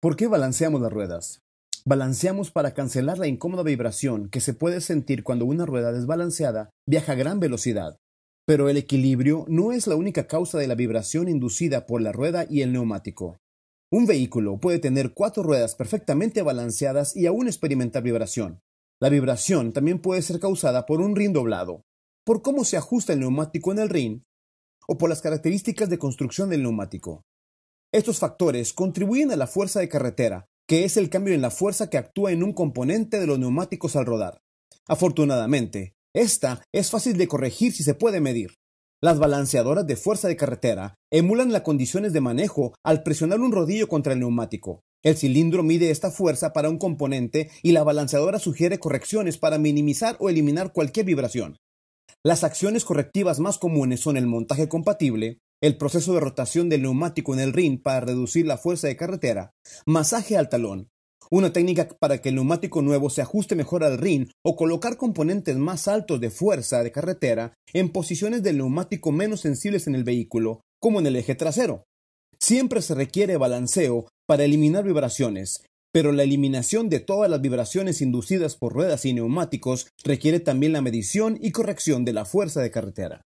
¿Por qué balanceamos las ruedas? Balanceamos para cancelar la incómoda vibración que se puede sentir cuando una rueda desbalanceada viaja a gran velocidad. Pero el equilibrio no es la única causa de la vibración inducida por la rueda y el neumático. Un vehículo puede tener cuatro ruedas perfectamente balanceadas y aún experimentar vibración. La vibración también puede ser causada por un rin doblado, por cómo se ajusta el neumático en el rin o por las características de construcción del neumático. Estos factores contribuyen a la fuerza de carretera, que es el cambio en la fuerza que actúa en un componente de los neumáticos al rodar. Afortunadamente, esta es fácil de corregir si se puede medir. Las balanceadoras de fuerza de carretera emulan las condiciones de manejo al presionar un rodillo contra el neumático. El cilindro mide esta fuerza para un componente y la balanceadora sugiere correcciones para minimizar o eliminar cualquier vibración. Las acciones correctivas más comunes son el montaje compatible, el proceso de rotación del neumático en el ring para reducir la fuerza de carretera, masaje al talón, una técnica para que el neumático nuevo se ajuste mejor al ring o colocar componentes más altos de fuerza de carretera en posiciones del neumático menos sensibles en el vehículo, como en el eje trasero. Siempre se requiere balanceo para eliminar vibraciones, pero la eliminación de todas las vibraciones inducidas por ruedas y neumáticos requiere también la medición y corrección de la fuerza de carretera.